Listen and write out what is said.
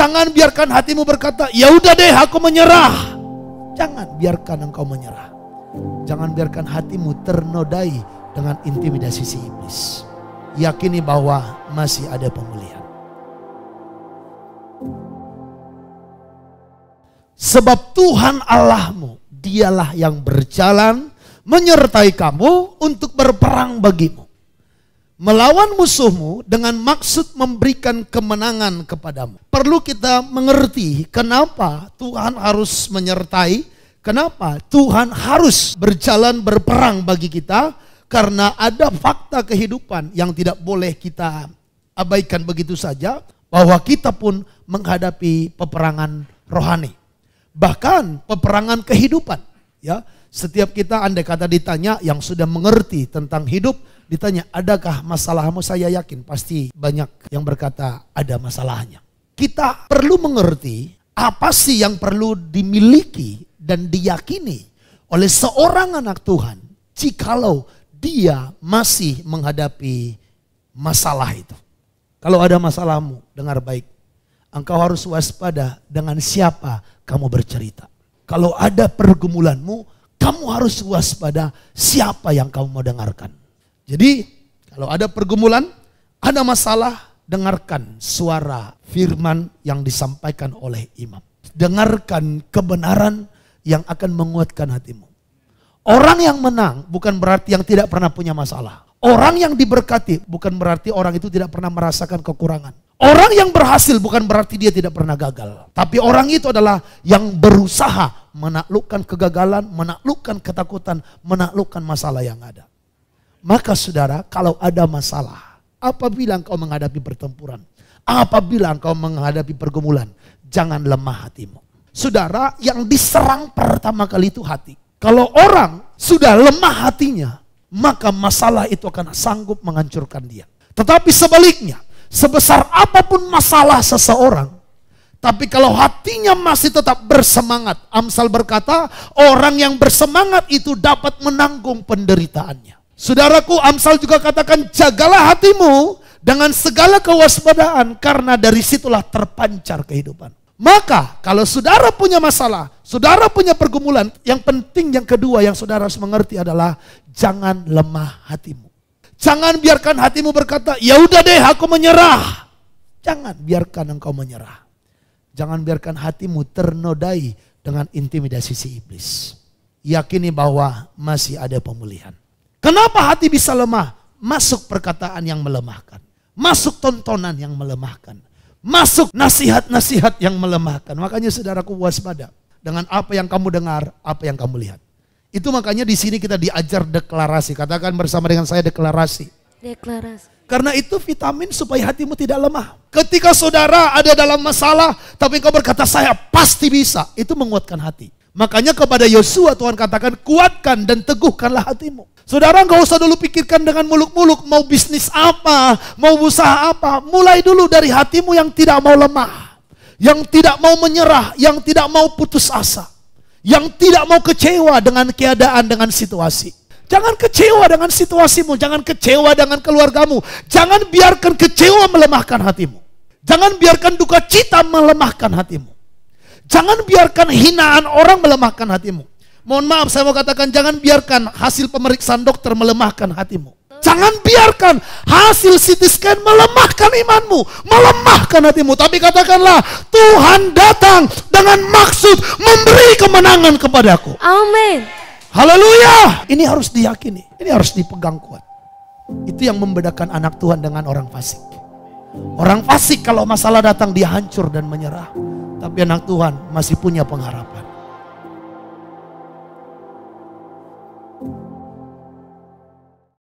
Jangan biarkan hatimu berkata, ya udah deh aku menyerah. Jangan biarkan engkau menyerah. Jangan biarkan hatimu ternodai dengan intimidasi si iblis. Yakini bahwa masih ada pemulihan. Sebab Tuhan Allahmu, dialah yang berjalan menyertai kamu untuk berperang bagimu melawan musuhmu dengan maksud memberikan kemenangan kepadamu. Perlu kita mengerti kenapa Tuhan harus menyertai, kenapa Tuhan harus berjalan berperang bagi kita, karena ada fakta kehidupan yang tidak boleh kita abaikan begitu saja, bahwa kita pun menghadapi peperangan rohani. Bahkan peperangan kehidupan. ya Setiap kita andai kata ditanya yang sudah mengerti tentang hidup, Ditanya, adakah masalahmu? Saya yakin pasti banyak yang berkata ada masalahnya. Kita perlu mengerti apa sih yang perlu dimiliki dan diyakini oleh seorang anak Tuhan jikalau dia masih menghadapi masalah itu. Kalau ada masalahmu, dengar baik. Engkau harus waspada dengan siapa kamu bercerita. Kalau ada pergumulanmu, kamu harus waspada siapa yang kamu mau dengarkan. Jadi kalau ada pergumulan, ada masalah, dengarkan suara firman yang disampaikan oleh imam. Dengarkan kebenaran yang akan menguatkan hatimu. Orang yang menang bukan berarti yang tidak pernah punya masalah. Orang yang diberkati bukan berarti orang itu tidak pernah merasakan kekurangan. Orang yang berhasil bukan berarti dia tidak pernah gagal. Tapi orang itu adalah yang berusaha menaklukkan kegagalan, menaklukkan ketakutan, menaklukkan masalah yang ada. Maka saudara, kalau ada masalah, apabila engkau menghadapi pertempuran, apabila engkau menghadapi pergumulan, jangan lemah hatimu. Saudara, yang diserang pertama kali itu hati. Kalau orang sudah lemah hatinya, maka masalah itu akan sanggup menghancurkan dia. Tetapi sebaliknya, sebesar apapun masalah seseorang, tapi kalau hatinya masih tetap bersemangat, Amsal berkata, orang yang bersemangat itu dapat menanggung penderitaannya. Saudaraku, Amsal juga katakan, jagalah hatimu dengan segala kewaspadaan karena dari situlah terpancar kehidupan. Maka kalau saudara punya masalah, saudara punya pergumulan, yang penting yang kedua yang saudara harus mengerti adalah jangan lemah hatimu. Jangan biarkan hatimu berkata, ya udah deh aku menyerah. Jangan biarkan engkau menyerah. Jangan biarkan hatimu ternodai dengan intimidasi si iblis. Yakini bahwa masih ada pemulihan. Kenapa hati bisa lemah? Masuk perkataan yang melemahkan. Masuk tontonan yang melemahkan. Masuk nasihat-nasihat yang melemahkan. Makanya saudaraku waspada dengan apa yang kamu dengar, apa yang kamu lihat. Itu makanya di sini kita diajar deklarasi. Katakan bersama dengan saya deklarasi. Deklarasi. Karena itu vitamin supaya hatimu tidak lemah. Ketika saudara ada dalam masalah, tapi kau berkata saya pasti bisa, itu menguatkan hati. Makanya kepada Yosua Tuhan katakan kuatkan dan teguhkanlah hatimu. Saudara nggak usah dulu pikirkan dengan muluk-muluk mau bisnis apa, mau usaha apa. Mulai dulu dari hatimu yang tidak mau lemah, yang tidak mau menyerah, yang tidak mau putus asa, yang tidak mau kecewa dengan keadaan, dengan situasi. Jangan kecewa dengan situasimu, jangan kecewa dengan keluargamu. Jangan biarkan kecewa melemahkan hatimu. Jangan biarkan duka cita melemahkan hatimu. Jangan biarkan hinaan orang melemahkan hatimu. Mohon maaf saya mau katakan jangan biarkan hasil pemeriksaan dokter melemahkan hatimu. Jangan biarkan hasil CT scan melemahkan imanmu, melemahkan hatimu. Tapi katakanlah, Tuhan datang dengan maksud memberi kemenangan kepadaku. Amin. Haleluya. Ini harus diyakini. Ini harus dipegang kuat. Itu yang membedakan anak Tuhan dengan orang fasik. Orang fasik kalau masalah datang dia hancur dan menyerah. Tapi anak Tuhan masih punya pengharapan.